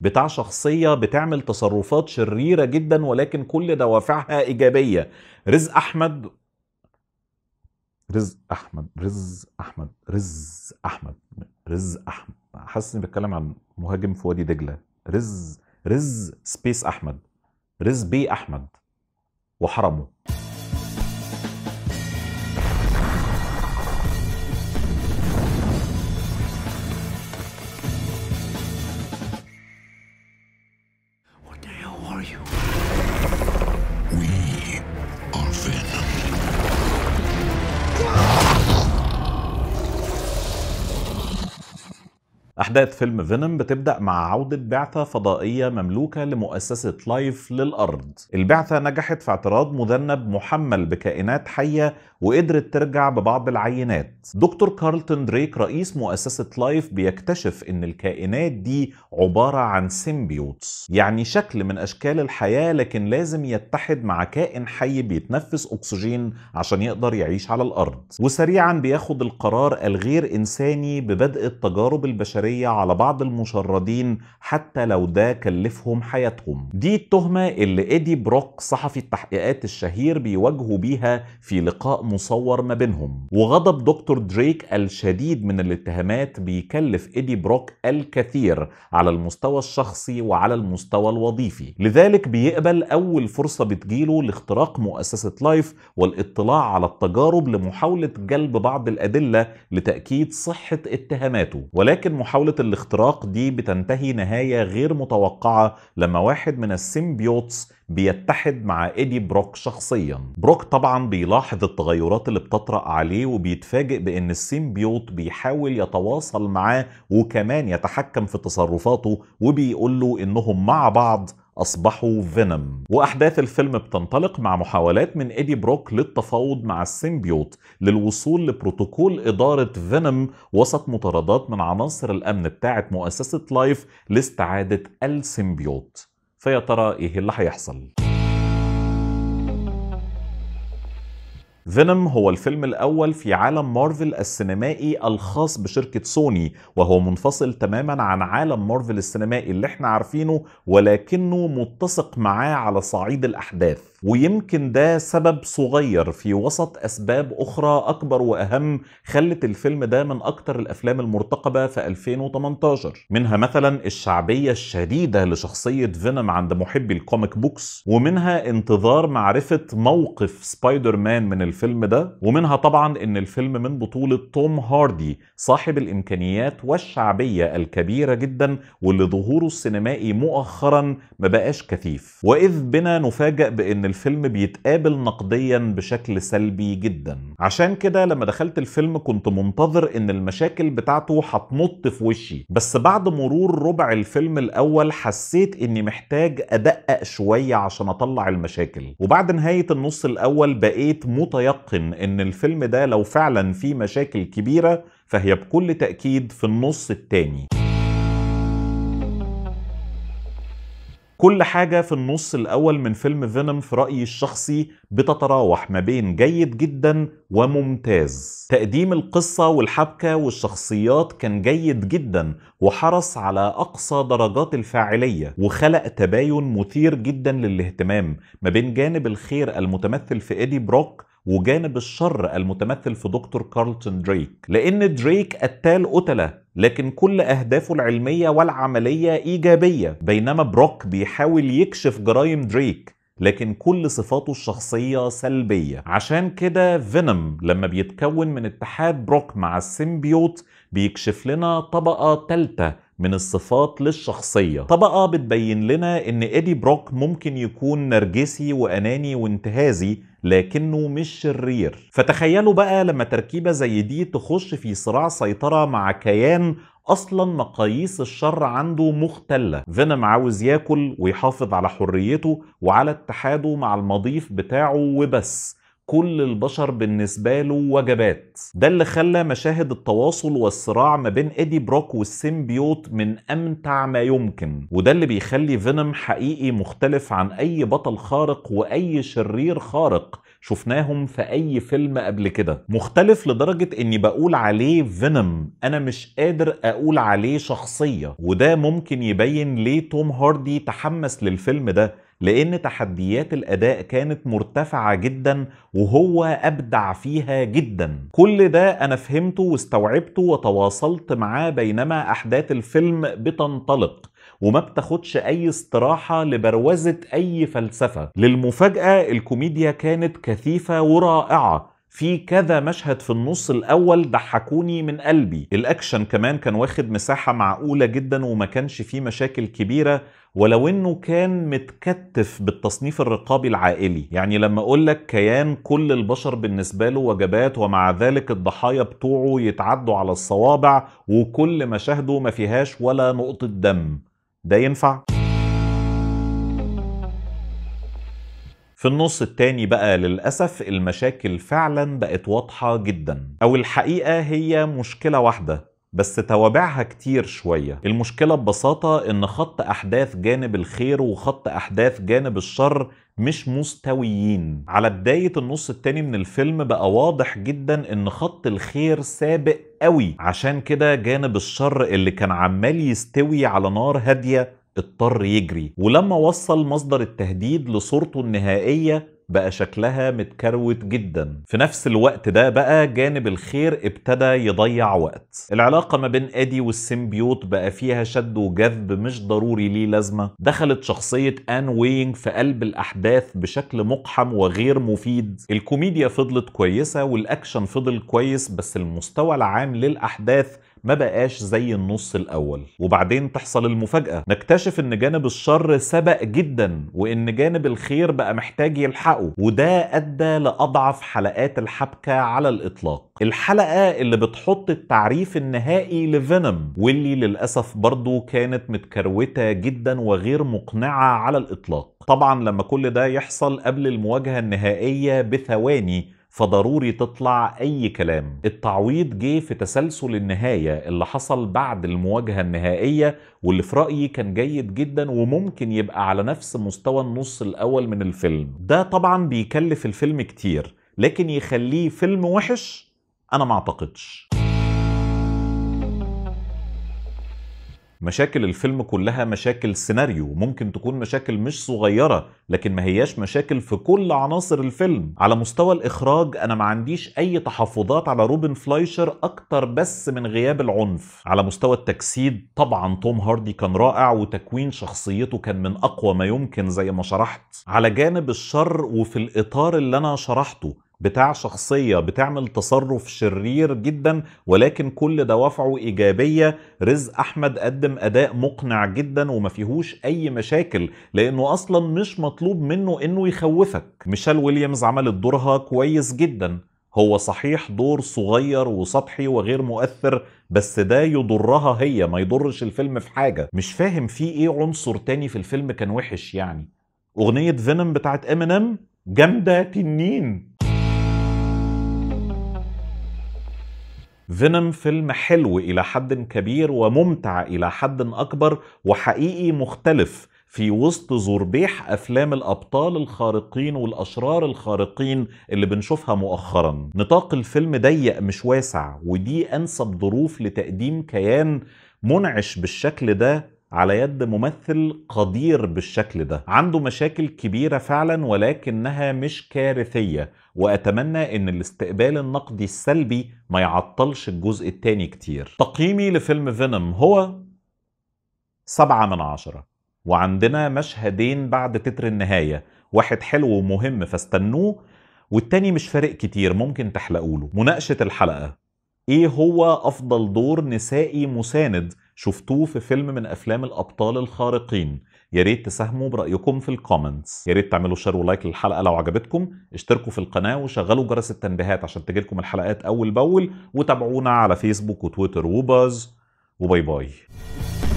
بتاع شخصية بتعمل تصرفات شريرة جدا ولكن كل دوافعها إيجابية رزق أحمد رزق أحمد رزق أحمد رزق أحمد رزق أحمد حاسس إني بتكلم عن مهاجم في وادي دجلة رزق رزق سبيس أحمد رزق بي أحمد وحرمه أحداث فيلم فينوم بتبدأ مع عودة بعثة فضائية مملوكة لمؤسسة لايف للأرض البعثة نجحت في اعتراض مذنب محمل بكائنات حية وقدرت ترجع ببعض العينات دكتور كارلتون دريك رئيس مؤسسة لايف بيكتشف ان الكائنات دي عبارة عن سيمبيوتس يعني شكل من أشكال الحياة لكن لازم يتحد مع كائن حي بيتنفس أكسجين عشان يقدر يعيش على الأرض وسريعا بياخد القرار الغير إنساني ببدء التجارب البشرية الجنائية على بعض المشردين حتى لو ده كلفهم حياتهم دي التهمة اللي إيدي بروك صحفي التحقيقات الشهير بيواجهوا بيها في لقاء مصور ما بينهم وغضب دكتور دريك الشديد من الاتهامات بيكلف إيدي بروك الكثير على المستوى الشخصي وعلى المستوى الوظيفي لذلك بيقبل أول فرصة بتجيله لاختراق مؤسسة لايف والاطلاع على التجارب لمحاولة جلب بعض الأدلة لتأكيد صحة اتهاماته ولكن محاولة شغلة الاختراق دي بتنتهي نهاية غير متوقعة لما واحد من السيمبيوتس بيتحد مع ايدي بروك شخصيا بروك طبعا بيلاحظ التغيرات اللي بتطرأ عليه وبيتفاجئ بان السيمبيوت بيحاول يتواصل معاه وكمان يتحكم في تصرفاته وبيقول له انهم مع بعض أصبحوا فينم وأحداث الفيلم بتنطلق مع محاولات من إيدي بروك للتفاوض مع السيمبيوت للوصول لبروتوكول إدارة فينوم وسط مطاردات من عناصر الأمن بتاعة مؤسسة لايف لاستعادة السيمبيوت فيا ترى إيه اللي هيحصل؟ فينوم هو الفيلم الأول في عالم مارفل السينمائي الخاص بشركة سوني وهو منفصل تماما عن عالم مارفل السينمائي اللي احنا عارفينه ولكنه متسق معاه على صعيد الأحداث ويمكن ده سبب صغير في وسط أسباب أخرى أكبر وأهم خلت الفيلم ده من أكتر الأفلام المرتقبة في 2018 منها مثلا الشعبية الشديدة لشخصية فينوم عند محبي الكوميك بوكس ومنها انتظار معرفة موقف سبايدر مان من الفيلم ده ومنها طبعا ان الفيلم من بطولة توم هاردي صاحب الامكانيات والشعبية الكبيرة جدا واللي ظهوره السينمائي مؤخرا ما بقاش كثيف واذ بنا نفاجأ بان الفيلم بيتقابل نقديا بشكل سلبي جدا عشان كده لما دخلت الفيلم كنت منتظر ان المشاكل بتاعته هتنط في وشي بس بعد مرور ربع الفيلم الاول حسيت اني محتاج ادقق شويه عشان اطلع المشاكل وبعد نهايه النص الاول بقيت متيقن ان الفيلم ده لو فعلا فيه مشاكل كبيره فهي بكل تاكيد في النص التاني كل حاجة في النص الأول من فيلم فينوم في رأيي الشخصي بتتراوح ما بين جيد جدا وممتاز تقديم القصة والحبكة والشخصيات كان جيد جدا وحرص على أقصى درجات الفاعلية وخلق تباين مثير جدا للاهتمام ما بين جانب الخير المتمثل في إيدي بروك وجانب الشر المتمثل في دكتور كارلتون دريك لأن دريك قتال قتلة لكن كل أهدافه العلمية والعملية إيجابية بينما بروك بيحاول يكشف جرائم دريك لكن كل صفاته الشخصية سلبية عشان كده فينوم لما بيتكون من اتحاد بروك مع السيمبيوت بيكشف لنا طبقة ثالثه من الصفات للشخصية طبقة بتبين لنا ان ايدي بروك ممكن يكون نرجسي واناني وانتهازي لكنه مش شرير فتخيلوا بقى لما تركيبة زي دي تخش في صراع سيطرة مع كيان اصلا مقاييس الشر عنده مختله فينم عاوز ياكل ويحافظ على حريته وعلى اتحاده مع المضيف بتاعه وبس كل البشر بالنسبة له وجبات ده اللي خلى مشاهد التواصل والصراع ما بين إيدي بروك والسيمبيوت من أمتع ما يمكن وده اللي بيخلي فينوم حقيقي مختلف عن أي بطل خارق وأي شرير خارق شفناهم في اي فيلم قبل كده مختلف لدرجة اني بقول عليه فينوم انا مش قادر اقول عليه شخصية وده ممكن يبين ليه توم هاردي تحمس للفيلم ده لأن تحديات الأداء كانت مرتفعة جدا وهو أبدع فيها جدا كل ده أنا فهمته واستوعبته وتواصلت معاه بينما أحداث الفيلم بتنطلق وما بتاخدش اي استراحه لبروزه اي فلسفه للمفاجاه الكوميديا كانت كثيفه ورائعه في كذا مشهد في النص الاول ضحكوني من قلبي الاكشن كمان كان واخد مساحه معقوله جدا وما كانش فيه مشاكل كبيره ولو انه كان متكتف بالتصنيف الرقابي العائلي يعني لما اقول لك كيان كل البشر بالنسبه له وجبات ومع ذلك الضحايا بتوعه يتعدوا على الصوابع وكل مشاهده ما فيهاش ولا نقطه دم ده ينفع في النص التاني بقى للأسف المشاكل فعلا بقت واضحة جدا أو الحقيقة هي مشكلة واحدة بس توابعها كتير شوية المشكلة ببساطة ان خط احداث جانب الخير وخط احداث جانب الشر مش مستويين على بداية النص التاني من الفيلم بقى واضح جدا ان خط الخير سابق قوي عشان كده جانب الشر اللي كان عمال يستوي على نار هادية اضطر يجري ولما وصل مصدر التهديد لصورته النهائية بقى شكلها متكروت جدا في نفس الوقت ده بقى جانب الخير ابتدى يضيع وقت العلاقة ما بين ادي والسيمبيوت بقى فيها شد وجذب مش ضروري ليه لازمة دخلت شخصية ان وينج في قلب الاحداث بشكل مقحم وغير مفيد الكوميديا فضلت كويسة والاكشن فضل كويس بس المستوى العام للاحداث ما بقاش زي النص الاول وبعدين تحصل المفاجاه نكتشف ان جانب الشر سبق جدا وان جانب الخير بقى محتاج يلحقه وده ادى لاضعف حلقات الحبكه على الاطلاق الحلقه اللي بتحط التعريف النهائي لفينم واللي للاسف برضه كانت متكروته جدا وغير مقنعه على الاطلاق طبعا لما كل ده يحصل قبل المواجهه النهائيه بثواني فضروري تطلع اي كلام التعويض جه في تسلسل النهاية اللي حصل بعد المواجهة النهائية واللي في رأيي كان جيد جدا وممكن يبقى على نفس مستوى النص الاول من الفيلم ده طبعا بيكلف الفيلم كتير لكن يخليه فيلم وحش انا ما اعتقدش مشاكل الفيلم كلها مشاكل سيناريو ممكن تكون مشاكل مش صغيرة لكن ما هياش مشاكل في كل عناصر الفيلم على مستوى الإخراج أنا ما عنديش أي تحفظات على روبن فلايشر أكتر بس من غياب العنف على مستوى التجسيد طبعا توم هاردي كان رائع وتكوين شخصيته كان من أقوى ما يمكن زي ما شرحت على جانب الشر وفي الإطار اللي أنا شرحته بتاع شخصية بتعمل تصرف شرير جدا ولكن كل دوافعه إيجابية رزق أحمد قدم أداء مقنع جدا وما فيهوش أي مشاكل لأنه أصلا مش مطلوب منه أنه يخوفك ميشيل ويليامز عملت دورها كويس جدا هو صحيح دور صغير وسطحي وغير مؤثر بس ده يضرها هي ما يضرش الفيلم في حاجة مش فاهم في ايه عنصر تاني في الفيلم كان وحش يعني اغنية فينم بتاعت امينيم جامدة تنين فينوم فيلم حلو إلى حد كبير وممتع إلى حد أكبر وحقيقي مختلف في وسط زربيح افلام الابطال الخارقين والاشرار الخارقين اللي بنشوفها مؤخرا نطاق الفيلم ضيق مش واسع ودي انسب ظروف لتقديم كيان منعش بالشكل ده على يد ممثل قدير بالشكل ده عنده مشاكل كبيرة فعلا ولكنها مش كارثية وأتمنى أن الاستقبال النقدي السلبي ما يعطلش الجزء التاني كتير تقييمي لفيلم فينوم هو سبعة من عشرة وعندنا مشهدين بعد تتر النهاية واحد حلو ومهم فاستنوه والتاني مش فارق كتير ممكن تحلقوله مناقشة الحلقة ايه هو افضل دور نسائي مساند شفتوه في فيلم من افلام الابطال الخارقين يا ريت تساهموا برايكم في الكومنتس يا ريت تعملوا شير ولايك للحلقه لو عجبتكم اشتركوا في القناه وشغلوا جرس التنبيهات عشان تجيلكم الحلقات اول باول وتابعونا على فيسبوك وتويتر وباز وباي باي